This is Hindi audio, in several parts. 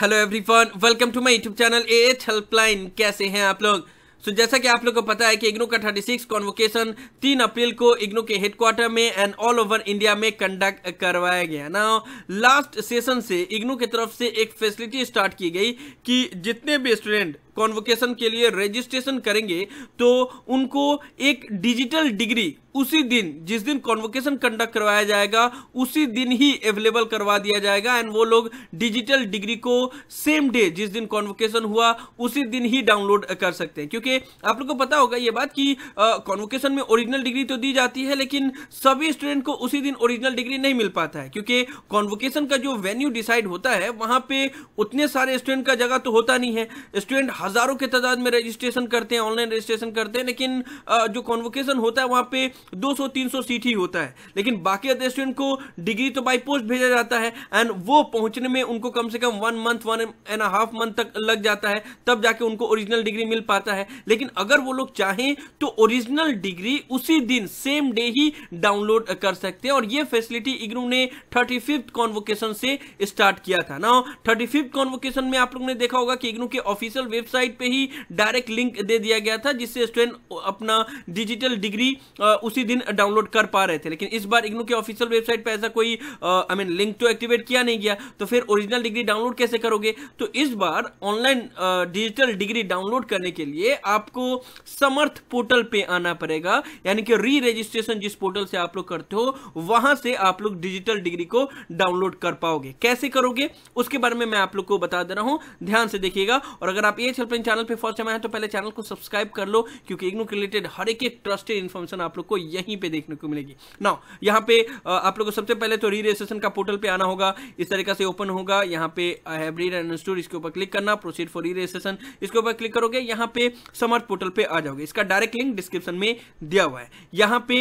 hello everyone welcome to my YouTube channel H helpline कैसे हैं आप लोग सो so, जैसा कि आप लोग को पता है कि इग्नो का 36 कॉन्वोकेशन 3 अप्रैल को इग्नो के हेडक्वार्टर में एंड ऑल ओवर इंडिया में कंडक्ट करवाया गया ना लास्ट सेशन से इग्नो की तरफ से एक फैसिलिटी स्टार्ट की गई कि जितने भी स्टूडेंट कॉन्वोकेशन के लिए रजिस्ट्रेशन करेंगे तो उनको एक डिजिटल डिग्री उसी दिन जिस दिन कॉन्वोकेशन कंडक्ट करवाया जाएगा उसी दिन ही अवेलेबल करवा दिया जाएगा एंड वो लोग डिजिटल डिग्री को सेम डे जिस दिन कॉन्वोकेशन हुआ उसी दिन ही डाउनलोड कर सकते हैं क्योंकि क्योंकि आप लोग को पता होगा ये बात कि कॉन्वोकेशन में ओरिजिनल डिग्री तो दी जाती है लेकिन सभी स्टूडेंट को उसी दिन ओरिजिनल डिग्री नहीं मिल पाता है क्योंकि कॉन्वोकेशन का जो वेन्यू डिसाइड होता है वहां पे उतने सारे स्टूडेंट का जगह तो होता नहीं है स्टूडेंट हज़ारों के तादाद में रजिस्ट्रेशन करते हैं ऑनलाइन रजिस्ट्रेशन करते हैं लेकिन जो कॉन्वोकेशन होता है वहां पे 200-300 सीट ही होता है लेकिन बाकी अदर स्टूडेंट को डिग्री तो बाई पोस्ट भेजा जाता है एंड वो पहुंचने में उनको कम से कम one month one and half month तक लग जाता है तब जाके उनको ओरिजिनल डिग्री मिल पाता है लेकिन अगर वो लोग चाहें तो ओरिजिनल डिग्री उसी दिन सेम डे ही डाउनलोड कर सकते हैं और ये फैसिलिटी इग्नू ने थर्टी फिफ्थ कॉन्वोकेशन से स्टार्ट किया था ना थर्टी फिफ्थ कॉन्वोकेशन में आप लोग ने देखा होगा कि इग्नू के ऑफिशियल वेबसाइट पे ही डायरेक्ट लिंक दे दिया गया था जिससे स्टूडेंट अपना डिजिटल डिग्री उसी दिन डाउनलोड कर पा रहे थे लेकिन इस बार इग्नू के ऑफिशियल वेबसाइट पर ऐसा कोई आई मीन लिंक तो एक्टिवेट किया नहीं गया तो फिर ओरिजिनल डिग्री डाउनलोड कैसे करोगे तो इस बार ऑनलाइन डिजिटल डिग्री डाउनलोड करने के लिए आपको समर्थ पोर्टल पे आना पड़ेगा यानी कि री रजिस्ट्रेशन जिस पोर्टल से आप लोग करते हो वहां से आप लोग डिजिटल डिग्री को डाउनलोड कर पाओगे कैसे करोगे उसके बारे में मैं आप लोग को बता दे रहा हूं ध्यान से देखिएगा और अगर आप ये हेल्पलाइन चैनल पर फर्स्ट टाइम आए तो पहले चैनल को सब्सक्राइब कर लो क्योंकि इग्नो रिलेटेड हर एक ट्रस्टेड इन्फॉर्मेशन आप लोग को यहीं पर देखने को मिलेगी ना यहाँ पे आप लोग को सबसे पहले तो री रजिस्ट्रेशन का पोर्टल पर आना होगा इस तरीके से ओपन होगा यहाँ पे हैब्रीड एंड स्टोर इसके ऊपर क्लिक करना प्रोसीड फॉर री रजिस्ट्रेशन इसके ऊपर क्लिक करोगे यहाँ पे समर्थ पोर्टल पे आ जाओगे इसका डायरेक्ट लिंक डिस्क्रिप्शन में दिया हुआ है यहाँ पे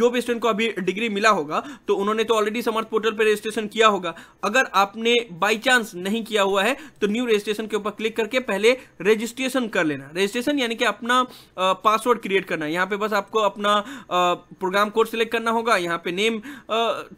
जो भी स्टूडेंट को अभी डिग्री मिला होगा तो उन्होंने तो ऑलरेडी समर्थ पोर्टल पे रजिस्ट्रेशन किया होगा अगर आपने बाई चांस नहीं किया हुआ है तो न्यू रजिस्ट्रेशन के ऊपर क्लिक करके पहले रजिस्ट्रेशन कर लेना रजिस्ट्रेशन यानी कि अपना पासवर्ड क्रिएट करना यहाँ पे बस आपको अपना प्रोग्राम कोड सिलेक्ट करना होगा यहाँ पे नेम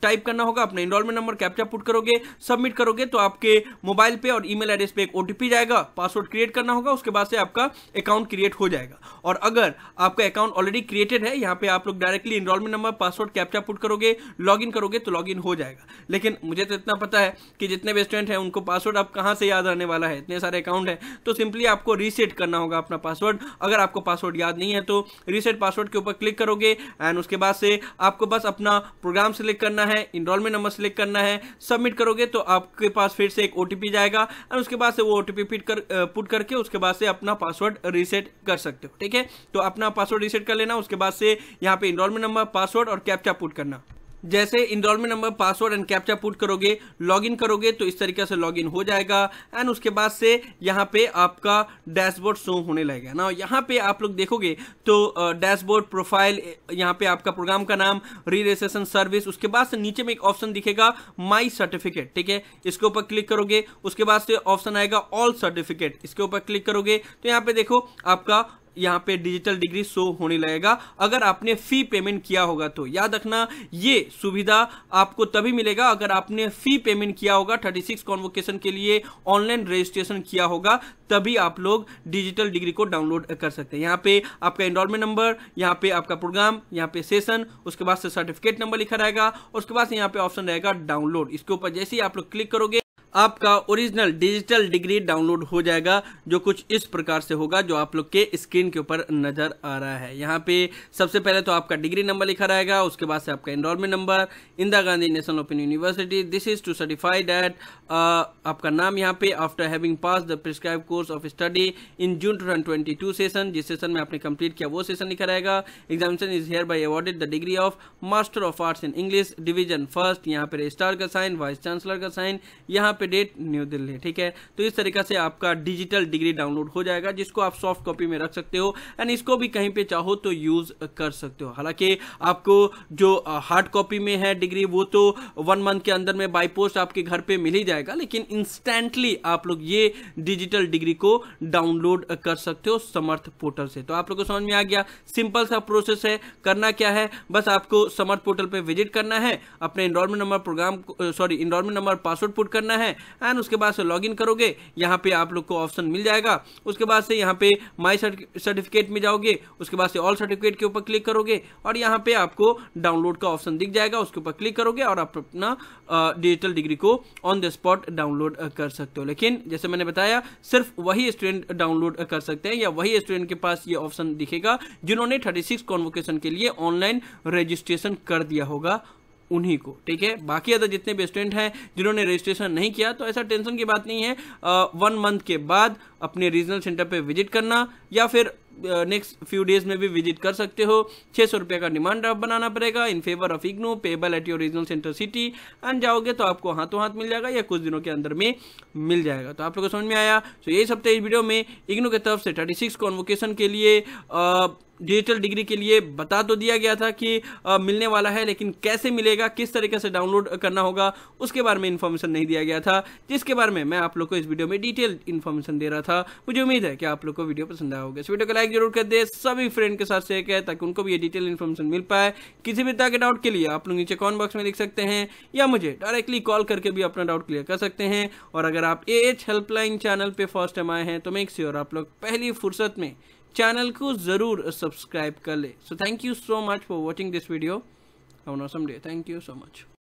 टाइप करना होगा अपना इनरोलमेंट नंबर कैप्चा पुट करोगे सबमिट करोगे तो आपके मोबाइल पे और ईमेल एड्रेस पे एक ओटीपी जाएगा पासवर्ड क्रिएट करना होगा उसके बाद से आपका अकाउंट अकाउंट क्रिएट हो जाएगा और अगर आपका अकाउंट ऑलरेडी क्रिएटेड है यहाँ पे आप लोग directly enrolment number password captcha put करोगे लॉगिन करोगे तो लॉगिन हो जाएगा लेकिन मुझे तो इतना पता है कि जितने भी स्टूडेंट हैं उनको पासवर्ड आप कहाँ से याद रहने वाला है इतने सारे अकाउंट हैं तो सिंपली आपको रीसेट करना होगा अपना पासवर्ड अगर आपको पासवर्ड याद नहीं है तो रीसेट पासवर्ड के ऊपर क्लिक करोगे एंड उसके बाद से आपको बस अपना प्रोग्राम सेलेक्ट करना है इनरोलमेंट नंबर सेलेक्ट करना है सबमिट करोगे तो आपके पास फिर से एक ओ जाएगा एंड उसके बाद से वो ओ फिट कर पुट करके उसके बाद से अपना पासवर्ड रीसेट रीसेट कर सकते हो ठीक है तो अपना पासवर्ड रीसेट कर लेना उसके बाद से यहाँ पे इनरोलमेंट नंबर पासवर्ड और कैप्चा पुट करना जैसे enrolment number password and captcha put करोगे लॉगिन करोगे तो इस तरीके से लॉगिन हो जाएगा एंड उसके बाद से यहाँ पे आपका डैशबोर्ड शो होने लगेगा ना यहाँ पे आप लोग देखोगे तो डैशबोर्ड प्रोफाइल यहाँ पे आपका प्रोग्राम का नाम री रजिस्ट्रेशन सर्विस उसके बाद से नीचे में एक ऑप्शन दिखेगा माई सर्टिफिकेट ठीक है इसके ऊपर क्लिक करोगे उसके बाद से ऑप्शन आएगा ऑल सर्टिफिकेट इसके ऊपर क्लिक करोगे तो यहाँ पे देखो आपका यहाँ पे डिजिटल डिग्री शो होने लगेगा अगर आपने फ़ी पेमेंट किया होगा तो याद रखना ये सुविधा आपको तभी मिलेगा अगर आपने फ़ी पेमेंट किया होगा थर्टी सिक्स कॉन्वोकेशन के लिए ऑनलाइन रजिस्ट्रेशन किया होगा तभी आप लोग डिजिटल डिग्री को डाउनलोड कर सकते हैं यहाँ पे आपका इनरोलमेंट नंबर यहाँ पे आपका प्रोग्राम यहाँ पे सेशन उसके बाद से सर्टिफिकेट नंबर लिखा रहेगा उसके बाद यहाँ पे ऑप्शन रहेगा डाउनलोड इसके ऊपर जैसे ही आप लोग क्लिक करोगे आपका ओरिजिनल डिजिटल डिग्री डाउनलोड हो जाएगा जो कुछ इस प्रकार से होगा जो आप लोग के स्क्रीन के ऊपर नज़र आ रहा है यहाँ पे सबसे पहले तो आपका डिग्री नंबर लिखा रहेगा उसके बाद से आपका enrolment number Indira Gandhi National Open University this is to certify that आपका नाम यहाँ पे after having pass the prescribe course of study in June two twenty two session जिस सेशन में आपने कंप्लीट किया वो सेशन लिखा रहेगा examination is hereby awarded the degree of master of arts in English division first यहाँ पे रजिस्ट्रार का साइन वाइस चांसलर का साइन यहाँ पे डेट न्यू दिल्ली ठीक है तो इस तरीके से आपका डिजिटल डिग्री डाउनलोड हो जाएगा जिसको आप सॉफ्ट कॉपी में रख सकते हो एंड इसको भी कहीं पे चाहो तो यूज कर सकते हो हालांकि आपको जो हार्ड कॉपी में है डिग्री वो तो वन मंथ के अंदर में बाई पोस्ट आपके घर पे मिल ही जाएगा लेकिन इंस्टेंटली आप लोग ये डिजिटल डिग्री को डाउनलोड कर सकते हो समर्थ पोर्टल से तो आप लोग को समझ में आ गया सिंपल सा प्रोसेस है करना क्या है बस आपको समर्थ पोर्टल पर विजिट करना है अपने enrolment number programme sorry enrolment number password put करना है एंड उसके बाद से लॉगिन करोगे यहाँ पे आप लोग को ऑप्शन मिल जाएगा उसके बाद से यहाँ पे माई सर्टिफिकेट में जाओगे उसके बाद से ऑल सर्टिफिकेट के ऊपर क्लिक करोगे और यहाँ पे आपको डाउनलोड का ऑप्शन दिख जाएगा उसके ऊपर क्लिक करोगे और आप अपना डिजिटल डिग्री को ऑन द स्पॉट डाउनलोड कर सकते हो लेकिन जैसे मैंने बताया सिर्फ वही स्टूडेंट डाउनलोड कर सकते हैं या वही स्टूडेंट के पास ये ऑप्शन दिखेगा जिन्होंने थर्टी सिक्स के लिए ऑनलाइन रजिस्ट्रेशन कर दिया होगा उन्हीं को ठीक है बाकी अदर जितने भी स्टूडेंट हैं जिन्होंने रजिस्ट्रेशन नहीं किया तो ऐसा टेंशन की बात नहीं है वन मंथ के बाद अपने रीजनल सेंटर पे विजिट करना या फिर नेक्स्ट फ्यू डेज में भी विजिट कर सकते हो छः सौ रुपये का डिमांड ड्राफ्ट बनाना पड़ेगा in favour of IGNOU payable at your regional centre city and जाओगे तो आपको हाथों हाथ मिल जाएगा या कुछ दिनों के अंदर में मिल जाएगा तो आप लोगों को समझ में आया तो यही सप्ताह इस वीडियो में इग्नो की तरफ से थर्टी सिक्स कॉन्वोकेशन के लिए आ, डिजिटल डिग्री के लिए बता तो दिया गया था कि आ, मिलने वाला है लेकिन कैसे मिलेगा किस तरीके से डाउनलोड करना होगा उसके बारे में इन्फॉर्मेशन नहीं दिया गया था जिसके बारे में मैं आप लोग को इस वीडियो में डिटेल इन्फॉर्मेशन दे रहा था मुझे उम्मीद है कि आप लोग को वीडियो पसंद आया होगा इस वीडियो को लाइक जरूर कर दे सभी फ्रेंड के साथ शेयर करें ताकि उनको भी ये डिटेल इन्फॉर्मेशन मिल पाए किसी भी तरह के डाउट के लिए आप लोग नीचे कॉमेंट बॉक्स में लिख सकते हैं या मुझे डायरेक्टली कॉल करके भी अपना डाउट क्लियर कर सकते हैं और अगर आप ए हेल्पलाइन चैनल पर फर्स्ट टाइम आए हैं तो मेक श्योर आप लोग पहली फुर्सत में चैनल को ज़रूर सब्सक्राइब कर ले so thank you so much for watching this video have an thank you so much